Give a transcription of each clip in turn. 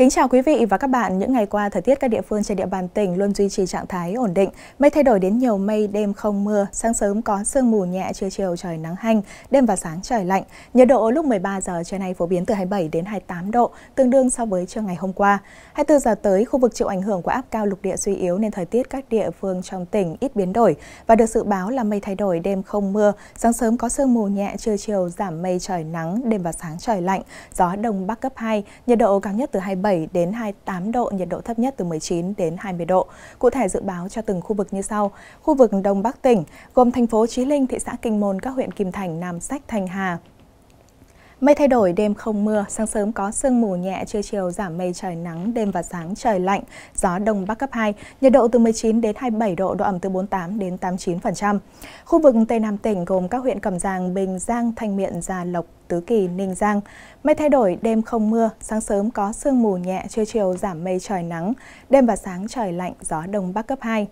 Kính chào quý vị và các bạn. Những ngày qua, thời tiết các địa phương trên địa bàn tỉnh luôn duy trì trạng thái ổn định. Mây thay đổi đến nhiều mây, đêm không mưa, sáng sớm có sương mù nhẹ, trưa chiều trời nắng hanh, đêm và sáng trời lạnh. Nhiệt độ lúc 13 giờ trưa nay phổ biến từ 27 đến 28 độ, tương đương so với trưa ngày hôm qua. 24 giờ tới, khu vực chịu ảnh hưởng của áp cao lục địa suy yếu nên thời tiết các địa phương trong tỉnh ít biến đổi và được dự báo là mây thay đổi đêm không mưa, sáng sớm có sương mù nhẹ, trưa chiều giảm mây trời nắng, đêm và sáng trời lạnh, gió đông bắc cấp 2, nhiệt độ cao nhất từ 27 27 đến 28 độ, nhiệt độ thấp nhất từ 19 đến 20 độ. Cụ thể dự báo cho từng khu vực như sau. Khu vực Đông Bắc tỉnh gồm thành phố Chí Linh, thị xã Kinh Môn, các huyện Kim Thành, Nam Sách, thành Hà, Mây thay đổi, đêm không mưa, sáng sớm có sương mù nhẹ, trưa chiều giảm mây trời nắng, đêm và sáng trời lạnh, gió đông bắc cấp 2, nhiệt độ từ 19 đến 27 độ, độ ẩm từ 48 đến 89%. Khu vực Tây Nam tỉnh gồm các huyện Cẩm Giàng, Bình Giang, Thanh Miện, Gia Lộc, Tứ Kỳ, Ninh Giang. Mây thay đổi, đêm không mưa, sáng sớm có sương mù nhẹ, trưa chiều giảm mây trời nắng, đêm và sáng trời lạnh, gió đông bắc cấp 2.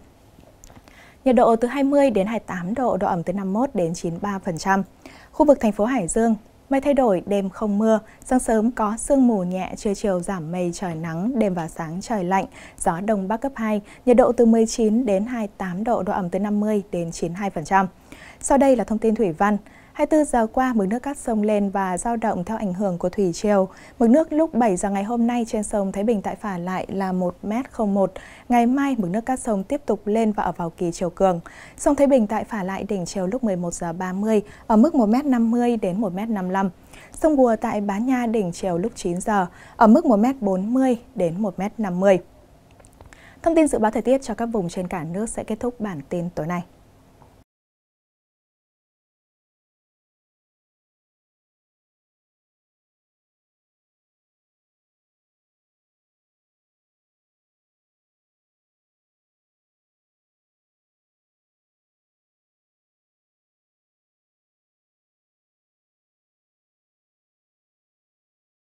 Nhiệt độ từ 20 đến 28 độ, độ ẩm từ 51 đến 93%. Khu vực thành phố Hải Dương, Mây thay đổi, đêm không mưa, sáng sớm có sương mù nhẹ, trưa chiều giảm mây trời nắng, đêm và sáng trời lạnh, gió đông bắc cấp 2, nhiệt độ từ 19 đến 28 độ, độ ẩm từ 50 đến 92%. Sau đây là thông tin thủy văn. 24 giờ qua, mực nước các sông lên và giao động theo ảnh hưởng của thủy triều. Mực nước lúc 7 giờ ngày hôm nay trên sông Thái Bình tại Phả lại là 1m01. Ngày mai, mực nước các sông tiếp tục lên và ở vào kỳ chiều cường. Sông Thái Bình tại Phả lại đỉnh chiều lúc 11 giờ 30 ở mức 1m50 đến 1m55. Sông Bùa tại Bá Nha đỉnh chiều lúc 9 giờ ở mức 1m40 đến 1m50. Thông tin dự báo thời tiết cho các vùng trên cả nước sẽ kết thúc bản tin tối nay.